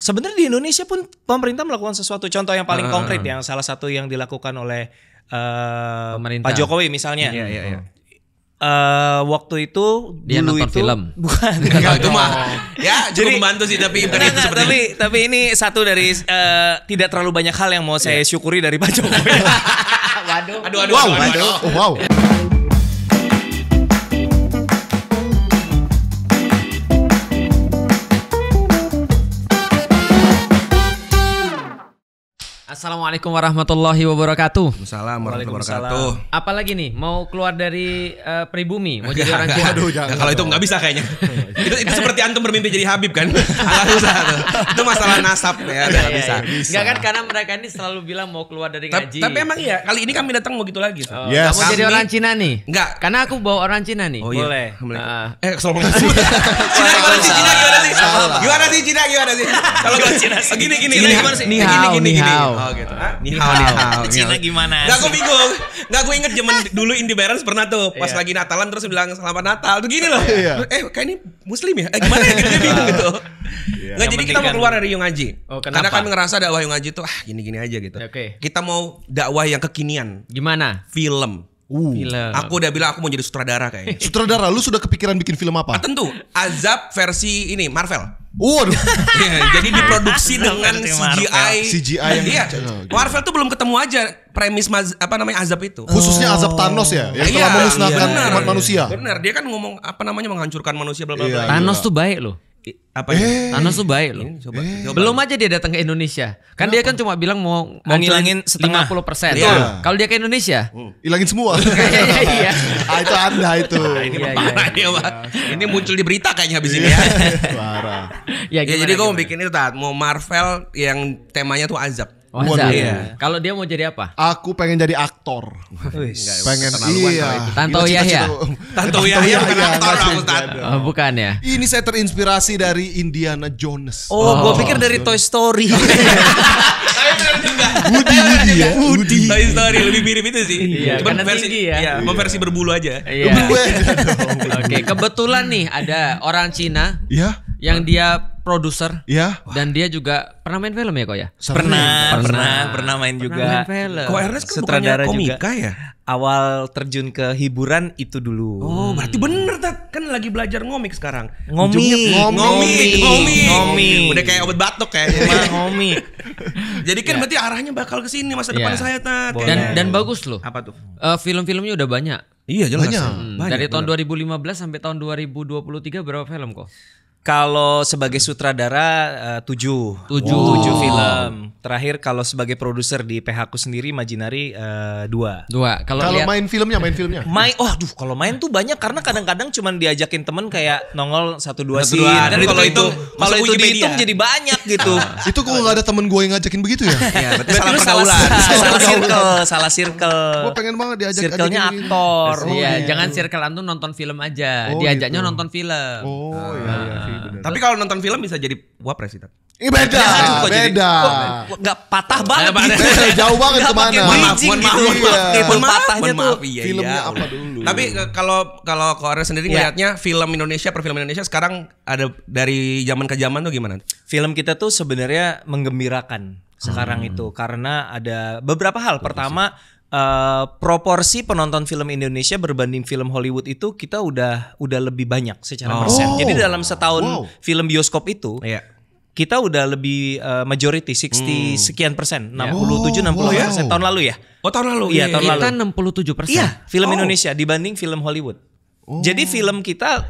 sebenarnya di Indonesia pun pemerintah melakukan sesuatu contoh yang paling uh, konkret ah, ah. yang salah satu yang dilakukan oleh uh, pemerintah. Pak Jokowi misalnya. Iya, iya, iya. Uh, waktu itu dia dulu nonton itu, film bukan enggak, itu mah ya jadi membantu sih tapi enggak, enggak, tapi tapi ini satu dari uh, tidak terlalu banyak hal yang mau saya iya. syukuri dari Pak Jokowi. waduh. Aduh aduh. Wow. Aduh, aduh, aduh. aduh. Oh, wow. Assalamualaikum warahmatullahi wabarakatuh. Assalamualaikum warahmatullahi wabarakatuh. Apalagi nih mau keluar dari uh, pribumi, mau jadi orang tua. Aduh, jangan. Nah, kalau itu nggak bisa kayaknya. Iya, iya. itu, itu seperti antum bermimpi jadi Habib kan? Agak susah Itu masalah nasab ya, iya, nggak bisa. Nggak kan karena mereka ini selalu bilang mau keluar dari ngaji. Tapi, emang iya, kali ini kami datang mau gitu lagi. Oh, yes. Kamu jadi orang Cina nih? Enggak. Karena aku bawa orang Cina nih. Oh, Boleh. Uh. Eh, sih. Cina gimana sih? Cina gimana sih? Gimana sih Cina? Gimana sih? Kalau Cina gini gini gimana sih? Gini gini gini gitu. Ni hao, ni hao. Cina gimana? Gak gue bingung. Gak gue inget zaman dulu Indie Barons pernah tuh pas iya. lagi Natalan terus bilang selamat Natal tuh gini loh. Iya. Eh kayak ini Muslim ya? Eh gimana ya? Dia bingung iya. gitu. Nggak jadi kita mau kan keluar dari Yungaji. Oh, Karena kami ngerasa dakwah aji tuh ah gini-gini aja gitu. Oke. Kita mau dakwah yang kekinian. Gimana? Film. Uh, film. Aku udah bilang aku mau jadi sutradara kayaknya. sutradara, lu sudah kepikiran bikin film apa? Ah, tentu, Azab versi ini Marvel. Waduh. ya, jadi diproduksi dengan CGI. CGI yang iya. Channel, oh, gitu. Marvel tuh belum ketemu aja premis maz, apa namanya azab itu. Khususnya azab oh. Thanos ya, yang iya, telah memusnahkan iya, umat manusia. Benar, dia kan ngomong apa namanya menghancurkan manusia bla bla bla. Iya, iya. Thanos tuh baik loh apa ya? eh. Thanos tuh baik loh. Coba, eh. coba. Belum aja dia datang ke Indonesia. Kan Kenapa? dia kan cuma bilang mau mau ngilangin setengah puluh persen. Iya. iya. Kalau dia ke Indonesia, uh. semua. iya. Ah, itu anda itu. Nah, ini iya, iya, iya. Ini muncul di berita kayaknya habis ini ya. ya, ya jadi gue mau bikin itu tat mau Marvel yang temanya tuh azab Oh, Iya. Kalau dia mau jadi apa? Aku pengen jadi aktor. Enggak, pengen iya. Tanto Yahya. Tanto Yahya aktor aku oh, bukan ya. Ini saya terinspirasi dari Indiana Jones. Oh, oh. gue pikir dari Toy Story. Woody, Woody ya. Woody. Toy Story lebih mirip itu sih. Iya, Cuman versi ya. Iya, iya. versi berbulu aja. Iya. Oke, kebetulan nih ada orang Cina. Iya yang dia produser ya dan dia juga pernah main film ya kok ya pernah pernah pernah, pernah main juga pernah main film. kok Ernest kan sutradara komika juga. ya awal terjun ke hiburan itu dulu oh berarti bener tak kan lagi belajar ngomik sekarang ngomik ngomik ngomik ngomik, ngomik. udah kayak obat batuk kayaknya iya, ngomik jadi kan ya. berarti arahnya bakal ke sini masa depan ya. saya tak dan dan bagus loh apa tuh uh, film-filmnya udah banyak Iya jelas. Banyak. Hmm, banyak, dari tahun bener. 2015 sampai tahun 2023 berapa film kok? Kalau sebagai sutradara uh, tujuh, tujuh, wow. tujuh film. Terakhir kalau sebagai produser di PH ku sendiri Majinari uh, eh, dua. Dua. Kalau main filmnya, main filmnya. Main, oh, duh, kalau main tuh banyak karena kadang-kadang cuma diajakin temen kayak nongol satu dua sih. Dan kalau itu kalau itu dihitung jadi banyak gitu. Ah. itu kok nggak ada temen gue yang ngajakin begitu ya? Iya, salah pergaulan, salah circle, salah circle. Gue pengen banget diajak. Circle-nya aktor. Iya, oh, iya. jangan circle antum nonton film aja. Oh, Diajaknya gitu. nonton film. Oh ah. iya. iya, iya. Iya, Tapi kalau nonton film bisa jadi gua presiden Ini beda, beda. beda. gak patah banget gitu. Beda, jauh banget gak kemana. Mohon gitu. maaf, mohon maaf, iya. mohon maaf. Mohon patahnya tuh. Iya, iya, filmnya apa dulu. Tapi eh, kalau kalau Korea sendiri melihatnya film Indonesia, perfilman Indonesia sekarang ada dari zaman ke zaman tuh gimana? Film kita tuh sebenarnya menggembirakan sekarang hmm. itu karena ada beberapa hal. Pertama, Eh, proporsi penonton film Indonesia berbanding film Hollywood itu kita udah udah lebih banyak secara oh. persen. Jadi dalam setahun wow. film bioskop itu yeah. kita udah lebih uh, majority 60 hmm. sekian persen, 67 iya. yeah. oh, 68 persen wow. tahun lalu ya. Oh, tahun lalu. Iya, iya tahun kita lalu. Kita 67 persen. Iya, film oh. Indonesia dibanding film Hollywood. Oh. Jadi film kita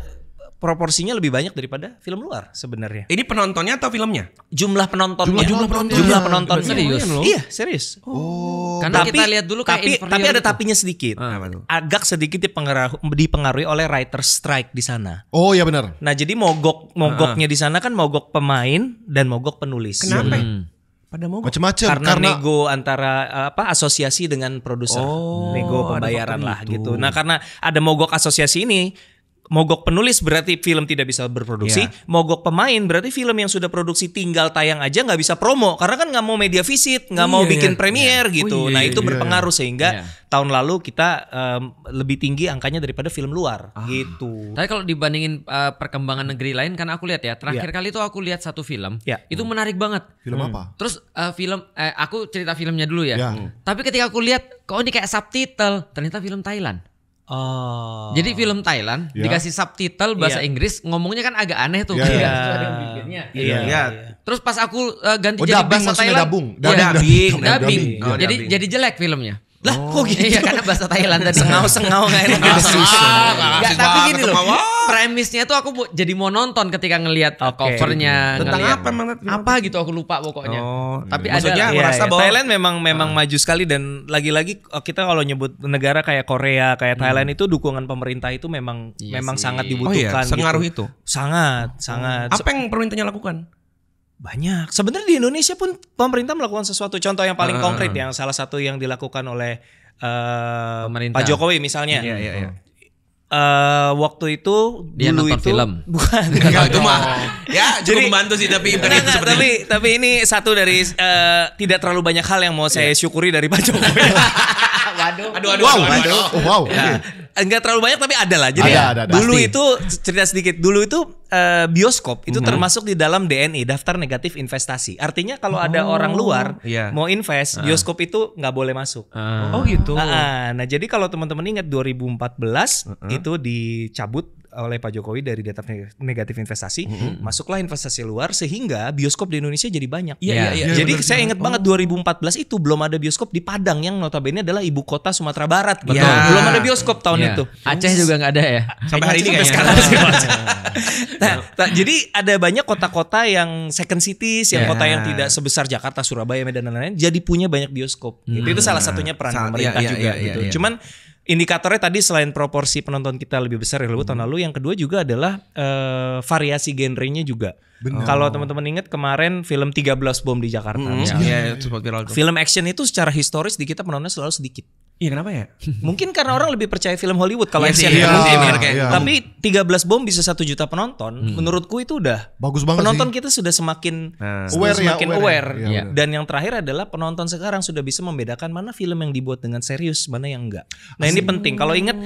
proporsinya lebih banyak daripada film luar sebenarnya. Ini penontonnya atau filmnya? Jumlah penontonnya. Jumlah, jumlah penonton. Jumlah penonton. Serius? Iya, serius. Oh. oh. Karena tapi, kita lihat dulu kayak tapi, tapi ada itu. tapinya sedikit. Ah, Agak sedikit dipengaruhi, oleh writer strike di sana. Oh, iya benar. Nah, jadi mogok mogoknya ah. di sana kan mogok pemain dan mogok penulis. Kenapa? Hmm, hmm. pada mogok macam-macam karena, karena nego antara apa asosiasi dengan produser oh, nego pembayaran lah gitu nah karena ada mogok asosiasi ini Mogok penulis berarti film tidak bisa berproduksi, yeah. mogok pemain berarti film yang sudah produksi tinggal tayang aja nggak bisa promo karena kan nggak mau media visit, nggak mau iya, iya. bikin iya, premier iya. gitu. Oh, iya, nah iya, itu iya, berpengaruh iya. sehingga iya. tahun lalu kita um, lebih tinggi angkanya daripada film luar ah. gitu. Tapi kalau dibandingin uh, perkembangan negeri lain kan aku lihat ya terakhir yeah. kali itu aku lihat satu film, yeah. itu hmm. menarik banget. Film hmm. apa? Terus uh, film, eh, aku cerita filmnya dulu ya. Yeah. Hmm. Tapi ketika aku lihat kok ini kayak subtitle, ternyata film Thailand. Oh. Jadi film oh. Thailand yeah. dikasih subtitle bahasa yeah. Inggris, ngomongnya kan agak aneh tuh. Iya. Yeah. Iya. Yeah. Yeah. Yeah. Terus pas aku uh, ganti oh, jadi bahasa Thailand, dabung. Oh, dabing, dabing, iya, dabing. jadi jadi jelek filmnya. Lah kok oh. gitu? Iya karena bahasa Thailand tadi. Sengau-sengau gak enak. Gak, tapi gini loh. Premisnya tuh aku jadi mau nonton ketika ngelihat covernya. Tentang ngeliat, apa emang? Apa gitu aku lupa pokoknya. Oh, tapi iya. ada. Maksudnya iya, merasa iya, bahwa. Thailand memang memang ah. maju sekali dan lagi-lagi eh, kita kalau nyebut negara kayak Korea, kayak hmm. Thailand itu dukungan pemerintah itu memang iya memang sangat dibutuhkan. Oh iya, sengaruh gitu. itu? Sangat, sangat. Apa yang pemerintahnya lakukan? Banyak. Sebenarnya di Indonesia pun pemerintah melakukan sesuatu. Contoh yang paling uh, konkret ya, yang salah satu yang dilakukan oleh uh, pemerintah. Pak Jokowi misalnya. Iya, iya, iya. Uh, waktu itu dia dulu itu film. bukan itu mah oh. ya jadi membantu sih tapi enggak, enggak, tapi tapi ini satu dari uh, tidak terlalu banyak hal yang mau saya iya. syukuri dari Pak Jokowi waduh aduh aduh wow aduh, aduh. Oh, wow ya, enggak terlalu banyak tapi ada lah jadi ada, ada, ada. dulu pasti. itu cerita sedikit dulu itu Eh, bioskop itu hmm. termasuk di dalam DNI daftar negatif investasi. Artinya kalau oh, ada orang luar iya. mau invest, uh. bioskop itu nggak boleh masuk. Uh. Oh gitu. Uh, Nah jadi kalau teman-teman ingat 2014 uh -uh. itu dicabut oleh Pak Jokowi dari data negatif investasi, mm -hmm. masuklah investasi luar sehingga bioskop di Indonesia jadi banyak. Iya, yeah. iya, iya. Jadi yeah, saya ingat oh. banget 2014 itu belum ada bioskop di Padang yang notabene adalah ibu kota Sumatera Barat. Iya. Betul. Yeah. Belum ada bioskop tahun yeah. itu. Aceh juga nggak ada ya. Sampai hari ini kayaknya. Sekarang, nah, nah, jadi ada banyak kota-kota yang second cities, yang yeah. kota yang tidak sebesar Jakarta, Surabaya, Medan dan lain-lain, jadi punya banyak bioskop. Hmm. Gitu. Itu salah hmm. satunya peran Sa pemerintah iya, iya, juga. Iya, gitu. iya, gitu. iya. Cuman indikatornya tadi selain proporsi penonton kita lebih besar dari hmm. tahun lalu, yang kedua juga adalah uh, variasi genrenya juga. Kalau teman-teman ingat kemarin film 13 bom di Jakarta. Mm -hmm. Ya. ya, ya, viral. Film action itu secara historis di kita penontonnya selalu sedikit. Iya kenapa ya? Mungkin karena orang lebih percaya film Hollywood kalau iya action. Ya. Iya, iya, iya. Tapi 13 bom bisa satu juta penonton, hmm. menurutku itu udah bagus banget. Penonton sih. kita sudah semakin nah. aware, ya, semakin ya, aware. aware. Ya, iya. Dan yang terakhir adalah penonton sekarang sudah bisa membedakan mana film yang dibuat dengan serius, mana yang enggak. Nah Asli. ini penting. Kalau ingat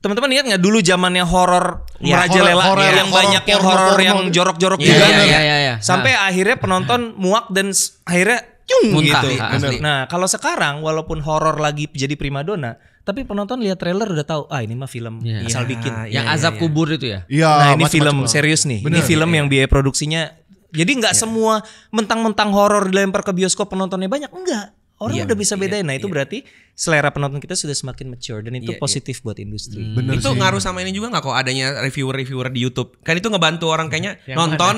Teman-teman ingat nggak dulu zamannya horor ya, merajalela horror, horror, yang horror, banyak yang horor yang jorok-jorok iya, juga ya, ya, ya, ya. sampai nah. akhirnya penonton nah. muak dan akhirnya cung Muntah, gitu. Iya, asli. Nah, kalau sekarang walaupun horor lagi jadi primadona, tapi penonton lihat trailer udah tahu ah ini mah film ya. asal bikin. Iya, yang ya, azab ya. kubur itu ya. ya nah, ini macem film macem serius nih. Bener, ini film ya. yang biaya produksinya jadi nggak ya. semua mentang-mentang horor dilempar ke bioskop penontonnya banyak enggak orang iya, udah bisa iya, bedain. Iya, nah, itu iya. berarti selera penonton kita sudah semakin mature dan itu iya, iya. positif iya. buat industri. Hmm. itu sih. ngaruh sama ini juga nggak kok adanya reviewer-reviewer di YouTube. Kan itu ngebantu orang kayaknya Yang nonton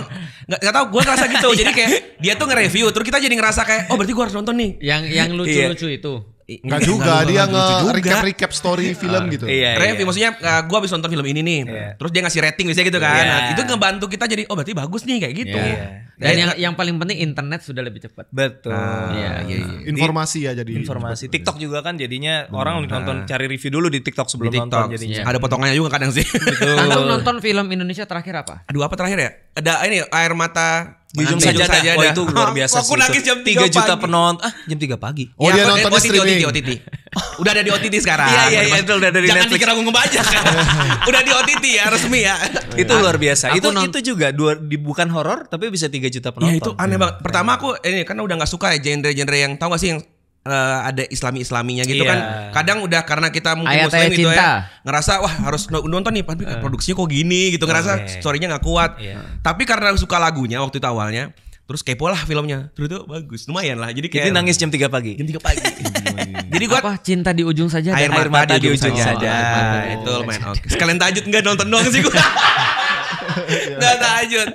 Gak nggak tau gue ngerasa gitu. Iya. jadi kayak dia tuh nge-review terus kita jadi ngerasa kayak oh berarti gue harus nonton nih. Yang yang lucu-lucu itu. Enggak juga, dia nge-recap-recap story film gitu. Iya, iya. Review, iya. maksudnya uh, gue habis nonton film ini nih. Iya. Terus dia ngasih rating biasanya gitu kan. Iya. Nah, itu ngebantu kita jadi, oh berarti bagus nih kayak gitu. Iya. Dan, Dan yang, yang paling penting internet sudah lebih cepat. Betul. Nah, iya, iya, iya. Nah, informasi ya jadi. Informasi. TikTok juga kan jadinya nah. orang nonton cari review dulu di TikTok sebelum TikTok, nonton. Jadinya. Ada potongannya juga kadang sih. Betul. nonton film Indonesia terakhir apa? Aduh apa terakhir ya? Ada ini, Air Mata di ujung saja saja oh, itu luar biasa aku nangis jam 3, 3 juta penonton ah jam 3 pagi oh ya, dia iya, nonton OTT, oh, streaming OTT, OTT. udah ada di OTT sekarang iya iya iya itu udah dari jangan Netflix. dikira aku ngebajak udah di OTT ya resmi ya itu luar biasa itu itu juga dua bukan horor tapi bisa 3 juta iya, penonton ya itu aneh banget pertama aku ini karena udah gak suka ya genre-genre yang tau gak sih yang uh, ada islami-islaminya gitu yeah. kan. Iya. Kadang udah karena kita mungkin Ayat muslim gitu ya, ngerasa wah harus nonton nih tapi eh. produksinya kok gini gitu, ngerasa okay. storynya nggak kuat. Yeah. Tapi karena suka lagunya waktu itu awalnya, terus kepo lah filmnya. Terus itu bagus, lumayan lah. Jadi kayak Jadi nangis jam 3 pagi. Jam 3 pagi. Iya, iya. Jadi gua apa cinta di ujung saja air mata, air mata di ujung, di ujung saja. saja. Oh, oh, itu lumayan oke. Okay. Sekalian tajud enggak nonton doang sih gua. Enggak lanjut.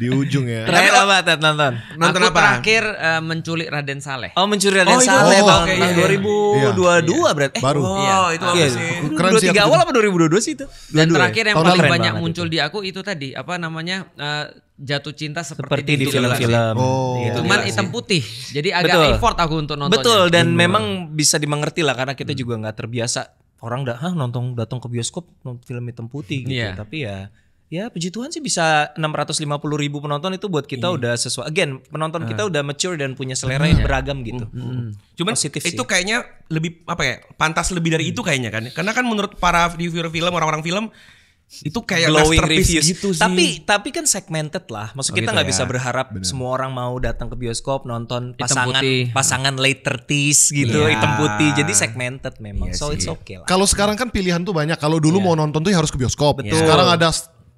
Di ujung ya. Terakhir apa Ted nonton? Nonton apa? Terakhir eh, menculik Raden Saleh. Oh menculik Raden oh, Saleh tahun 2022 iya. iya. berarti. Eh, Baru. Iya. Oh itu apa sih? Keren sih. 23 awal apa 2022 sih itu? Dan terakhir yang paling banyak muncul di aku itu tadi apa namanya? Eh, jatuh cinta seperti, seperti di film-film. Oh, iya. Cuman hitam putih. Jadi agak Betul. effort aku untuk nonton. Betul dan memang bisa dimengerti lah karena kita hmm. juga nggak terbiasa orang dah nonton datang ke bioskop nonton film hitam putih gitu. Yeah. Tapi ya ya puji Tuhan sih bisa 650 ribu penonton itu buat kita iya. udah sesuai. Again penonton uh. kita ah. udah mature dan punya selera yang beragam gitu. Mm -hmm. Cuman Positif itu sih. kayaknya lebih apa ya pantas lebih dari mm. itu kayaknya kan. Karena kan menurut para reviewer film orang-orang film itu kayak glowing reviews gitu, gitu sih. tapi tapi kan segmented lah maksud oh, kita gitu nggak gitu ya. bisa berharap Bener. semua orang mau datang ke bioskop nonton pasangan pasangan late thirties gitu yeah. hitam putih jadi segmented memang yeah, so sih. it's okay lah kalau sekarang kan pilihan tuh banyak kalau dulu yeah. mau nonton tuh ya harus ke bioskop Betul. sekarang ada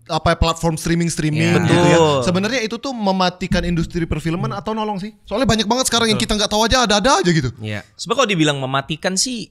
apa platform streaming streaming yeah. gitu ya. Sebenarnya itu tuh mematikan industri perfilman hmm. atau nolong sih? Soalnya banyak banget sekarang yang kita nggak tahu aja ada-ada aja gitu. Iya. Yeah. Sebab kalau dibilang mematikan sih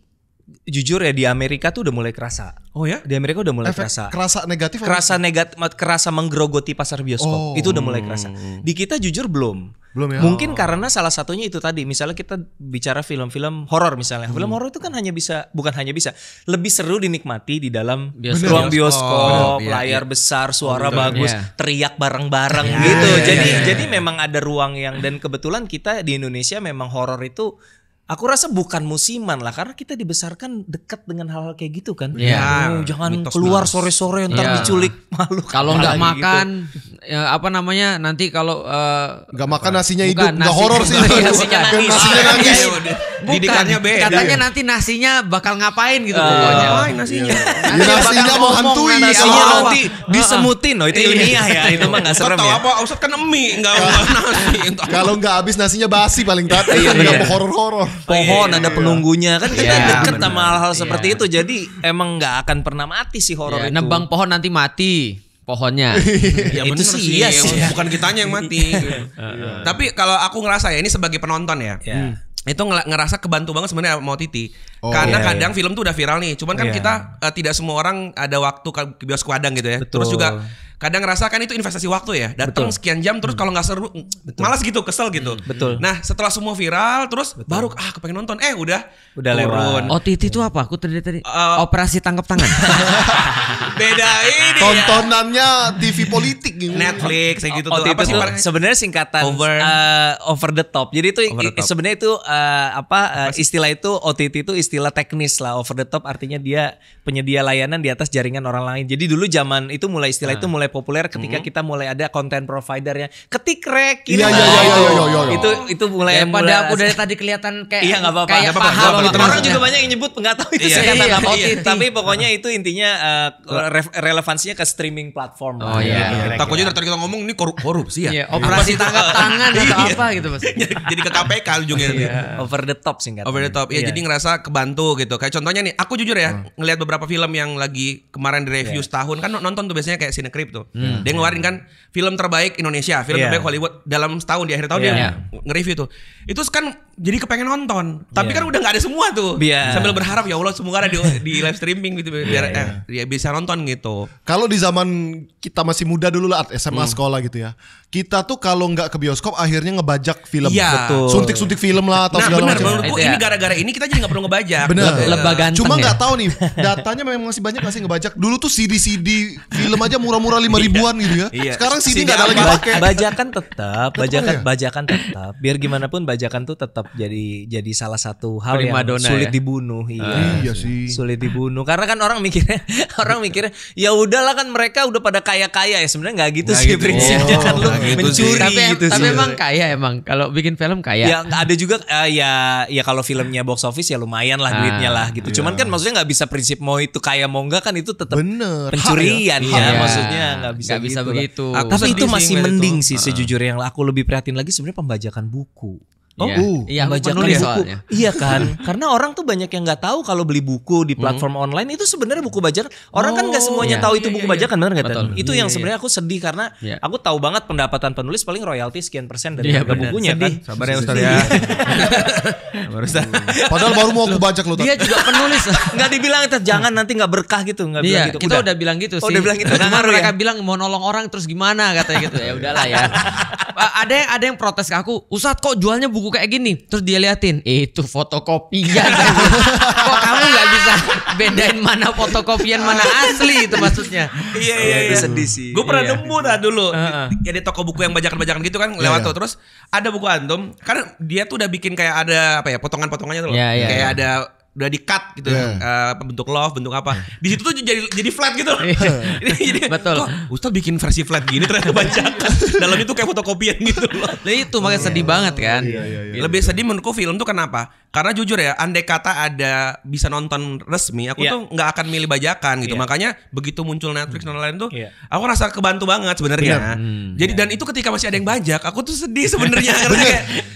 jujur ya di Amerika tuh udah mulai kerasa. Oh ya? Di Amerika udah mulai Efek kerasa. Kerasa negatif. Kerasa negatif, kerasa menggerogoti pasar bioskop. Oh. Itu udah mulai oh. kerasa. Di kita jujur belum. Belum ya. Mungkin oh. karena salah satunya itu tadi. Misalnya kita bicara film-film horor misalnya. Hmm. Film horor itu kan hanya bisa bukan hanya bisa, lebih seru dinikmati di dalam bioskop. ruang oh, bioskop, iya, layar iya. besar, suara oh, bagus, iya. teriak bareng-bareng iya, gitu. Iya, iya, jadi iya, iya. jadi memang ada ruang yang dan kebetulan kita di Indonesia memang horor itu Aku rasa bukan musiman lah karena kita dibesarkan dekat dengan hal-hal kayak gitu kan. Iya. iya jangan keluar sore-sore entar ya. diculik malu. Kan. Kalau nggak gitu. makan gitu. ya apa namanya nanti kalau eh, nggak uh, makan nasinya hidup nggak horor sih. Iya, nasinya nangis. Nasinya nangis. Iya, Didikannya beda. Katanya nanti nasinya bakal ngapain gitu uh, Ngapain nasinya? nasinya, iya. nasinya mau hantui. Nasinya nanti iya. disemutin loh. Itu iya. ilmiah ya. Itu mah gak serem ya. apa Ustaz kan emi. Gak nasi. Kalau gak habis nasinya basi paling tadi. Gak horor-horor. Pohon ada penunggunya. Kan kita deket sama hal-hal seperti itu. Jadi emang gak akan pernah mati sih horor itu. Nebang pohon nanti mati pohonnya. ya itu sih, iya sih. Bukan kitanya yang mati. Tapi kalau aku ngerasa ya ini sebagai penonton ya. Yeah itu ngerasa kebantu banget sebenarnya mau Titi. Oh, Karena iya, iya, kadang film tuh udah viral nih, cuman kan iya. kita uh, tidak semua orang ada waktu ke bioskop kadang gitu ya. Betul. Terus juga kadang ngerasa kan itu investasi waktu ya datang sekian jam terus hmm. kalau nggak seru Betul. malas gitu kesel gitu hmm. Betul. nah setelah semua viral terus Betul. baru ah aku pengen nonton eh udah udah turun lewat. OTT oh, itu apa aku tadi tadi uh, operasi tangkap tangan beda ini tontonannya TV politik gitu Netflix kayak gitu o, oh, tuh sebenarnya singkatan over uh, over the top jadi itu sebenarnya itu uh, apa uh, istilah itu OTT itu istilah teknis lah over the top artinya dia penyedia layanan di atas jaringan orang lain jadi dulu zaman itu mulai istilah nah. itu ah. mulai mulai populer ketika mm -hmm. kita mulai ada konten providernya ketik rek gitu. Iya iya iya iya Itu itu mulai ya, pada aku udah tadi kelihatan kayak Iya enggak apa-apa. Kayak paham orang juga ya. banyak yang nyebut enggak tahu itu iya, saya kata iya, iya, Tapi pokoknya itu intinya uh, relevansinya ke streaming platform. Oh iya. Takutnya tadi kita ngomong ini korupsi ya. operasi tangkap tangan atau apa gitu Mas. Jadi ke KPK ujungnya. Over the top singkat. Over the top. Ya jadi ngerasa kebantu gitu. Kayak contohnya nih, aku jujur ya hmm. ngelihat beberapa film yang lagi kemarin di review setahun kan nonton tuh biasanya kayak Cinecrip gitu. Hmm. Dia ngeluarin kan film terbaik Indonesia, film yeah. terbaik Hollywood dalam setahun di akhir tahun yeah. dia iya. nge-review tuh. Itu kan jadi kepengen nonton, tapi yeah. kan udah nggak ada semua tuh. Yeah. Sambil berharap ya Allah semoga ada di, di live streaming gitu iya, biar yeah, yeah. Eh, ya bisa nonton gitu. Kalau di zaman kita masih muda dulu lah SMA hmm. sekolah gitu ya. Kita tuh kalau nggak ke bioskop akhirnya ngebajak film. Iya. Suntik-suntik film lah atau nah, segala macam. Nah, menurutku ini ya. gara-gara ini kita jadi nggak perlu ngebajak. Benar. Cuma nggak ya? tahu nih datanya memang masih banyak masih ngebajak. Dulu tuh CD-CD film aja murah-murah lima iya. ribuan gitu ya. Iya. Sekarang sini nggak ada lagi pakai. Bajakan tetap, bajakan ya? bajakan tetap. Biar gimana pun bajakan tuh tetap jadi jadi salah satu hal Prima yang dona, sulit ya? dibunuh. Iya. Uh, iya sih. Sulit dibunuh karena kan orang mikirnya orang mikirnya ya udahlah kan mereka udah pada kaya-kaya ya sebenarnya nggak gitu sih gitu. prinsipnya oh, kan lu gitu mencuri tapi, gitu tapi sih. emang kaya emang kalau bikin film kaya. Ya ada juga uh, ya ya kalau filmnya box office ya lumayan lah duitnya ah, lah gitu. Iya. Cuman kan maksudnya nggak bisa prinsip mau itu kaya mau enggak kan itu tetap ya? pencurian ya, maksudnya nggak bisa, gak bisa gitu begitu. Aku tapi itu masih mending itu. sih sejujurnya yang aku lebih prihatin lagi sebenarnya pembajakan buku. Oh, iya, uh, iya ya. soalnya. Iya kan? Karena orang tuh banyak yang nggak tahu kalau beli buku di hmm. platform online itu sebenarnya buku bajakan. Orang oh, kan nggak oh, semuanya iya, tahu itu buku iya, iya bajakan, benar nggak? Iya. Itu yang iya, sebenarnya aku sedih karena aku tahu banget pendapatan penulis paling royalti sekian persen dari harga bukunya kan? sedih. kan. Sabar ya Ustaz ya. Padahal baru mau aku bajak loh. Dia juga penulis. Nggak dibilang itu jangan nanti nggak berkah gitu, nggak bilang gitu. Kita udah bilang gitu oh, sih. Udah bilang gitu. Cuma mereka ya? bilang mau nolong orang terus gimana katanya gitu. Ya udahlah ya. Ada yang ada yang protes ke aku, "Ustaz kok jualnya buku buku kayak gini terus dia liatin eh, itu fotokopian kok kamu nggak bisa bedain mana fotokopian mana asli itu maksudnya iya iya iya sedih sih gue pernah iya. nemu dah dulu jadi toko buku yang bajakan bajakan gitu kan iya, lewat iya. tuh terus ada buku antum kan dia tuh udah bikin kayak ada apa ya potongan potongannya tuh loh kayak ada udah di cut gitu ya. yeah. uh, bentuk love bentuk apa di situ tuh jadi jadi flat gitu iya. jadi betul kok Ustaz bikin versi flat gini ternyata bajakan dalamnya tuh kayak fotokopian gitu loh nah itu makanya sedih banget kan iya, iya, iya, lebih sedih menurutku film tuh kenapa karena jujur ya andai kata ada bisa nonton resmi aku yeah. tuh nggak akan milih bajakan gitu yeah. makanya begitu muncul Netflix hmm. dan lain lain tuh yeah. aku rasa kebantu banget sebenarnya iya. hmm, jadi yeah. dan itu ketika masih ada yang bajak aku tuh sedih sebenarnya karena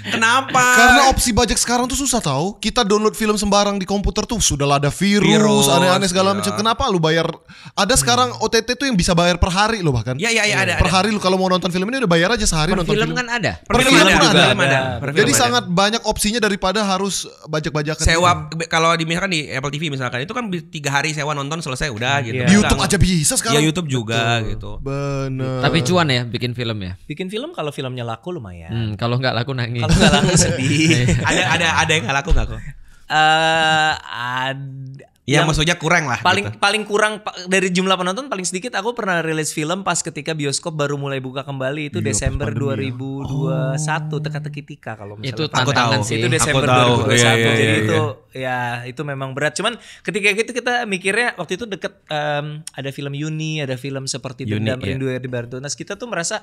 kenapa karena opsi bajak sekarang tuh susah tau kita download film sembarang di komputer tuh sudah ada virus, virus aneh-aneh segala iya. macam kenapa lu bayar ada hmm. sekarang OTT tuh yang bisa bayar per hari lo bahkan ya yeah, ya iya, ada per ada. hari lu kalau mau nonton film ini udah bayar aja sehari per nonton film, film kan ada per, per film, ada, jadi sangat banyak opsinya daripada harus bajak-bajakan. Sewa gitu. kalau di misalkan di Apple TV misalkan itu kan tiga hari sewa nonton selesai udah iya. gitu. Iya. Di YouTube aja bisa sekarang. Ya YouTube juga Betul. gitu. Benar. Tapi cuan ya bikin film ya. Bikin film kalau filmnya laku lumayan. Hmm, kalau nggak laku nangis. Kalau nggak laku sedih. ada ada ada yang nggak laku nggak kok? Eh uh, ada Ya, yang maksudnya kurang lah. Paling gitu. paling kurang dari jumlah penonton paling sedikit aku pernah rilis film pas ketika bioskop baru mulai buka kembali itu Yo, Desember 2021 ya. oh. teka-teki tika kalau misalnya. Itu aku tahu. Sih. Itu iya, Desember aku tahu. 2021. Iya, iya, Jadi itu ya itu memang berat. Cuman ketika itu kita mikirnya waktu itu deket um, ada film Yuni, ada film seperti Dendam iya. Rindu di Bartunas. Kita tuh merasa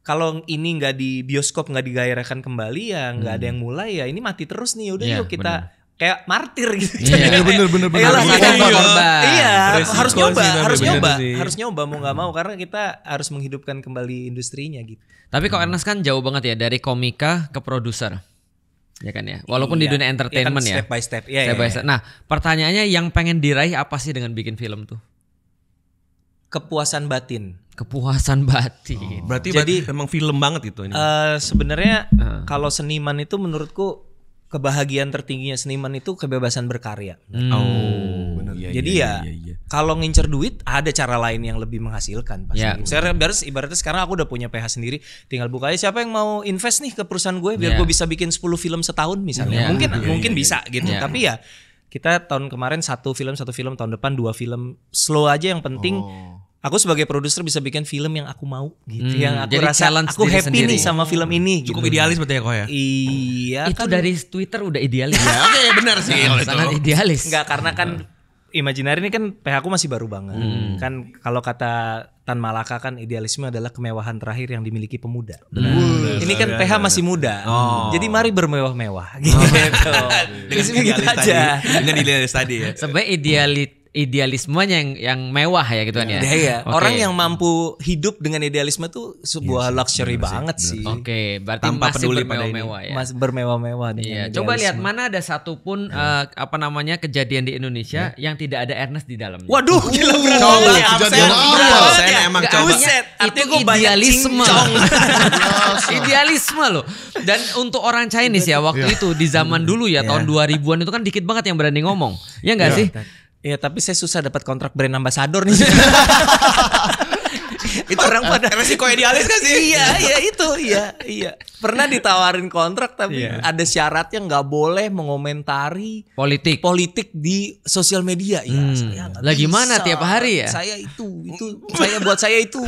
kalau ini nggak di bioskop nggak digairahkan kembali ya nggak hmm. ada yang mulai ya ini mati terus nih udah yeah, yuk kita kayak martir gitu. Iya, iya bener bener bener. iya, iya harus nyoba, harus nyoba, harus nyoba mau nggak mau karena kita harus menghidupkan kembali industrinya gitu. Tapi kok Ernest kan jauh banget ya dari komika ke produser. Ya kan ya. Walaupun iya, di dunia ya kan entertainment ya. kan step By step. ya, step ya, by iya. step. Nah, pertanyaannya yang pengen diraih apa sih dengan bikin film tuh? Kepuasan batin. Kepuasan batin. Oh, berarti Jadi emang film banget itu ini. Uh, sebenarnya uh. kalau seniman itu menurutku kebahagiaan tertingginya seniman itu kebebasan berkarya. Hmm. Oh, oh benar. Iya, iya, ya, Jadi ya, ya ya, ya. kalau ngincer duit ada cara lain yang lebih menghasilkan pasti. Ya. Saya ibaratnya sekarang aku udah punya PH sendiri, tinggal buka aja siapa yang mau invest nih ke perusahaan gue biar ya. gue bisa bikin 10 film setahun misalnya. Ya. Mungkin ya, mungkin ya, bisa gitu. Ya. Tapi ya kita tahun kemarin satu film satu film tahun depan dua film slow aja yang penting oh aku sebagai produser bisa bikin film yang aku mau gitu hmm, yang aku rasa aku happy sendiri. nih sama film ini cukup gitu. idealis berarti ya kok ya iya itu kan. dari Twitter udah idealis ya oke okay, benar sih nah, sangat idealis Enggak karena kan imajinari ini kan PH aku masih baru banget hmm. kan kalau kata Tan Malaka kan idealisme adalah kemewahan terakhir yang dimiliki pemuda. Hmm. Iya, ini kan iya, PH iya, masih muda. Oh. Jadi mari bermewah-mewah oh. gitu. Oh. Dengan gitu aja. Tadi. Dengan idealis tadi ya. Sebenarnya idealit idealismenya yang yang mewah ya gitu kan ya. Iya, iya. Okay. Orang yang mampu hidup dengan idealisme tuh sebuah iya luxury banget sih. Oke, okay, berarti Tanpa masih peduli bermewah-mewah ya. Masih bermewah-mewah nih. Iya, idealisme. coba lihat mana ada satupun ya. uh, apa namanya kejadian di Indonesia ya. yang tidak ada Ernest di dalamnya. Waduh, uh, gila berat. Coba iya, kejadian absen emang coba. Itu gue idealisme. Iya, idealisme loh. Dan untuk orang Chinese ya waktu itu di zaman dulu ya tahun 2000-an itu kan dikit banget yang berani ngomong. Ya enggak sih? Iya, tapi saya susah dapat kontrak brand ambassador nih. itu orang pada resiko idealis kan sih iya iya itu iya iya pernah ditawarin kontrak tapi iya. ada syaratnya nggak boleh mengomentari politik politik di sosial media ya hmm. saya Lagi mana tiap hari ya saya itu itu saya buat saya itu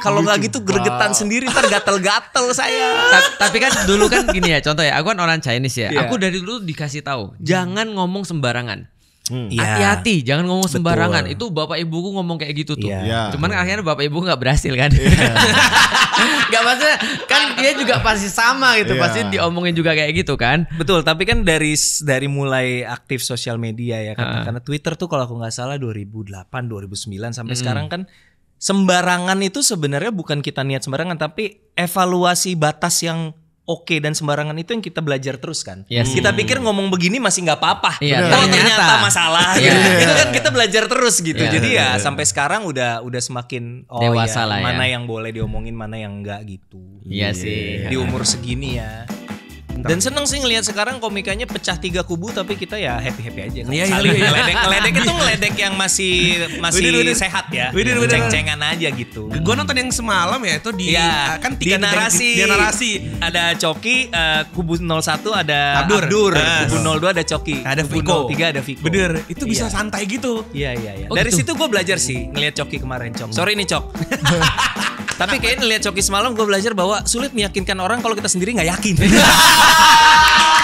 kalau nggak gitu gregetan wow. sendiri ntar gatel-gatel saya Ta tapi kan dulu kan gini ya contoh ya aku kan orang Chinese ya yeah. aku dari dulu dikasih tahu jangan ngomong sembarangan hati hmm. iya. Hati-hati, ya. jangan ngomong sembarangan. Betul. Itu bapak ibuku ngomong kayak gitu tuh. ya. Ya. Cuman iya. akhirnya bapak ibu nggak berhasil kan. Iya. nggak gak maksudnya kan dia juga pasti sama gitu, ya. pasti diomongin juga kayak gitu kan. Betul, tapi kan dari dari mulai aktif sosial media ya karena, karena Twitter tuh kalau aku nggak salah 2008, 2009 sampai hmm. sekarang kan sembarangan itu sebenarnya bukan kita niat sembarangan tapi evaluasi batas yang oke dan sembarangan itu yang kita belajar terus kan. Yes. Kita pikir ngomong begini masih nggak apa-apa. Ya, Kalau ternyata masalah ya. Itu kan kita belajar terus gitu. Ya, Jadi ya iya. sampai sekarang udah udah semakin oh Dewasa ya, lah ya. mana yang boleh diomongin, mana yang enggak gitu. Iya sih. Di umur segini ya. Dan seneng sih ngelihat sekarang komikanya pecah tiga kubu tapi kita ya happy happy aja. Kan. Iya iya, iya. Ngeledek ngeledek itu ngeledek yang masih masih bener, bener. sehat ya. Bener, bener. Ceng-cengan aja gitu. Gue nonton yang semalam ya itu di ya, kan tiga di narasi. Di, di narasi. Ada Coki uh, kubu 01 ada Abdur. Abdur. Yes. Nah, kubu 02 ada Coki. Ada Viko. 03 ada Viko. Bener. Itu iya. bisa ya. santai gitu. Iya iya iya. Oh, Dari gitu. situ gue belajar sih ngelihat Coki kemarin Cok. Sorry nih Cok. Tapi kayaknya lihat Coki semalam gue belajar bahwa sulit meyakinkan orang kalau kita sendiri nggak yakin.